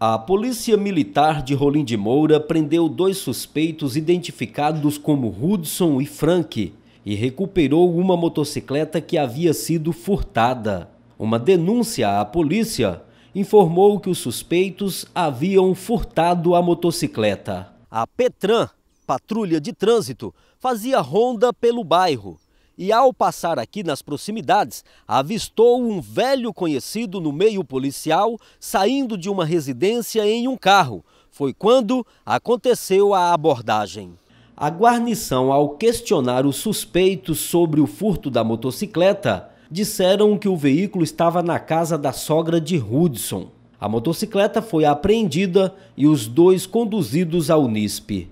A Polícia Militar de Rolim de Moura prendeu dois suspeitos identificados como Hudson e Frank e recuperou uma motocicleta que havia sido furtada. Uma denúncia à polícia informou que os suspeitos haviam furtado a motocicleta. A Petran, patrulha de trânsito, fazia ronda pelo bairro e, ao passar aqui nas proximidades, avistou um velho conhecido no meio policial saindo de uma residência em um carro. Foi quando aconteceu a abordagem. A guarnição, ao questionar os suspeitos sobre o furto da motocicleta, disseram que o veículo estava na casa da sogra de Hudson. A motocicleta foi apreendida e os dois conduzidos ao NISP.